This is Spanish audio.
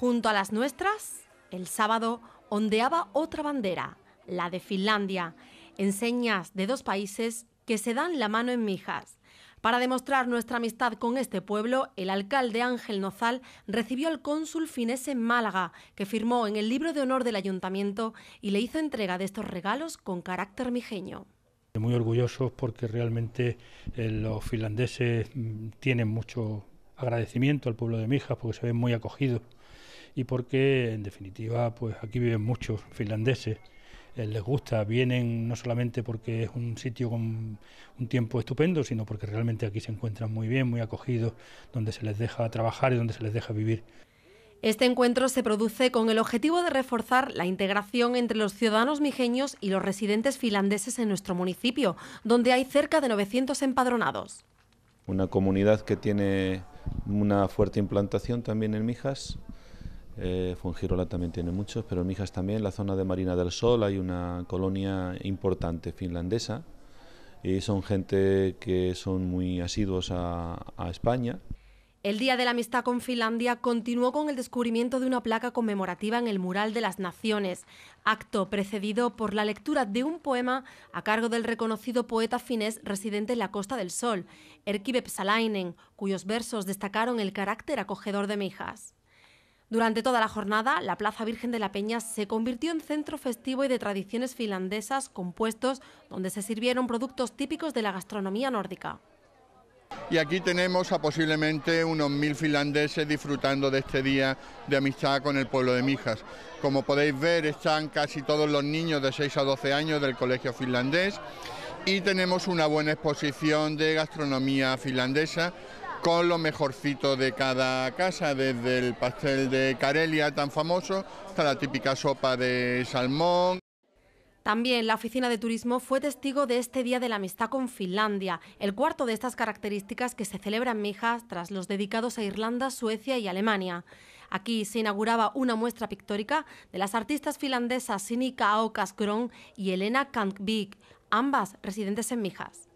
Junto a las nuestras, el sábado ondeaba otra bandera, la de Finlandia, en señas de dos países que se dan la mano en mijas. Para demostrar nuestra amistad con este pueblo, el alcalde Ángel Nozal recibió al cónsul finés en Málaga, que firmó en el libro de honor del ayuntamiento y le hizo entrega de estos regalos con carácter mijeño. Muy orgulloso porque realmente eh, los finlandeses mm, tienen mucho agradecimiento al pueblo de Mijas porque se ven muy acogidos y porque en definitiva pues aquí viven muchos finlandeses eh, les gusta, vienen no solamente porque es un sitio con un tiempo estupendo, sino porque realmente aquí se encuentran muy bien, muy acogidos, donde se les deja trabajar y donde se les deja vivir. Este encuentro se produce con el objetivo de reforzar la integración entre los ciudadanos mijeños y los residentes finlandeses en nuestro municipio, donde hay cerca de 900 empadronados. Una comunidad que tiene una fuerte implantación también en Mijas, eh, Fongirola también tiene muchos, pero Mijas también. En la zona de Marina del Sol hay una colonia importante finlandesa y son gente que son muy asiduos a, España. El Día de la Amistad con Finlandia continuó con el descubrimiento de una placa conmemorativa en el mural de las Naciones, acto precedido por la lectura de un poema a cargo del reconocido poeta finés residente en la Costa del Sol, Erkki Salainen, cuyos versos destacaron el carácter acogedor de Mijas. Durante toda la jornada, la Plaza Virgen de la Peña se convirtió en centro festivo y de tradiciones finlandesas compuestos donde se sirvieron productos típicos de la gastronomía nórdica. Y aquí tenemos a posiblemente unos mil finlandeses disfrutando de este día de amistad con el pueblo de Mijas. Como podéis ver, están casi todos los niños de 6 a 12 años del colegio finlandés y tenemos una buena exposición de gastronomía finlandesa con lo mejorcito de cada casa, desde el pastel de Karelia tan famoso hasta la típica sopa de salmón. También la Oficina de Turismo fue testigo de este Día de la Amistad con Finlandia, el cuarto de estas características que se celebra en Mijas tras los dedicados a Irlanda, Suecia y Alemania. Aquí se inauguraba una muestra pictórica de las artistas finlandesas Sinika Aukas y Elena Kankvik, ambas residentes en Mijas.